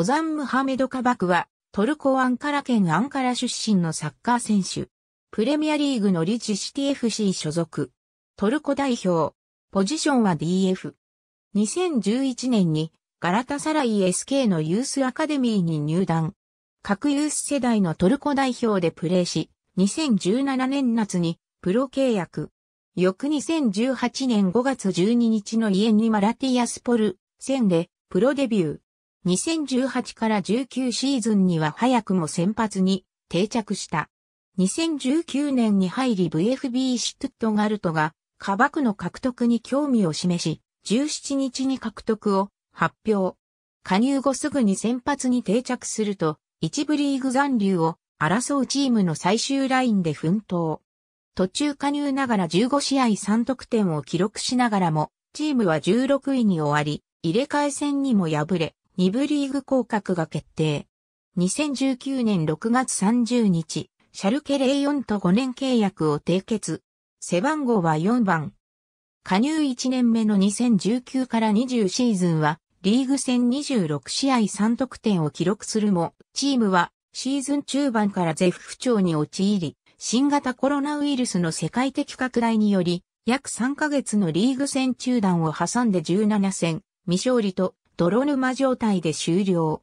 オザン・ムハメド・カバクは、トルコ・アンカラ県アンカラ出身のサッカー選手。プレミアリーグのリチシティ FC 所属。トルコ代表。ポジションは DF。2011年にガラタサライ SK のユースアカデミーに入団。各ユース世代のトルコ代表でプレーし、2017年夏にプロ契約。翌2018年5月12日のイエニマラティアスポル、戦でプロデビュー。2018から19シーズンには早くも先発に定着した。2019年に入り VFB シュトットガルトがバクの獲得に興味を示し、17日に獲得を発表。加入後すぐに先発に定着すると、一部リーグ残留を争うチームの最終ラインで奮闘。途中加入ながら15試合3得点を記録しながらも、チームは16位に終わり、入れ替え戦にも敗れ、2部リーグ降格が決定。2019年6月30日、シャルケレオ4と5年契約を締結。背番号は4番。加入1年目の2019から20シーズンは、リーグ戦26試合3得点を記録するも、チームはシーズン中盤からゼフ不調に陥り、新型コロナウイルスの世界的拡大により、約3ヶ月のリーグ戦中断を挟んで17戦、未勝利と泥沼状態で終了。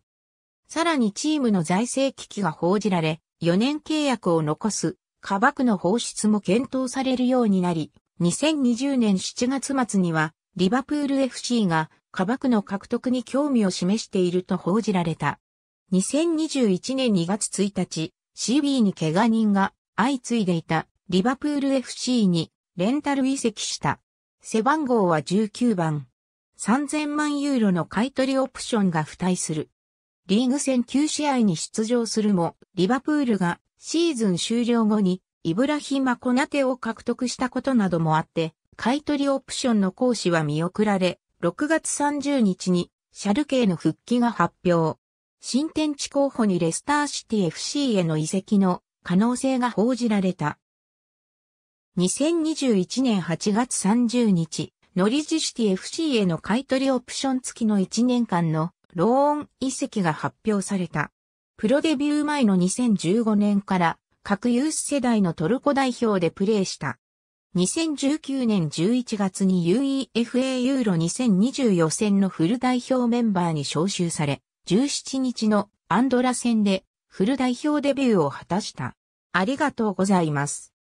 さらにチームの財政危機が報じられ、4年契約を残す、科学の放出も検討されるようになり、2020年7月末には、リバプール FC が科学の獲得に興味を示していると報じられた。2021年2月1日、CB に怪我人が相次いでいたリバプール FC にレンタル移籍した。背番号は19番。3000万ユーロの買取オプションが付帯する。リーグ戦9試合に出場するも、リバプールがシーズン終了後にイブラヒマコナテを獲得したことなどもあって、買取オプションの行使は見送られ、6月30日にシャルケへの復帰が発表。新天地候補にレスターシティ FC への移籍の可能性が報じられた。2021年8月30日、ノリジシティ FC への買取オプション付きの1年間のローン移籍が発表された。プロデビュー前の2015年から各ユース世代のトルコ代表でプレーした。2019年11月に UEFA ユーロ2020予選のフル代表メンバーに招集され、17日のアンドラ戦でフル代表デビューを果たした。ありがとうございます。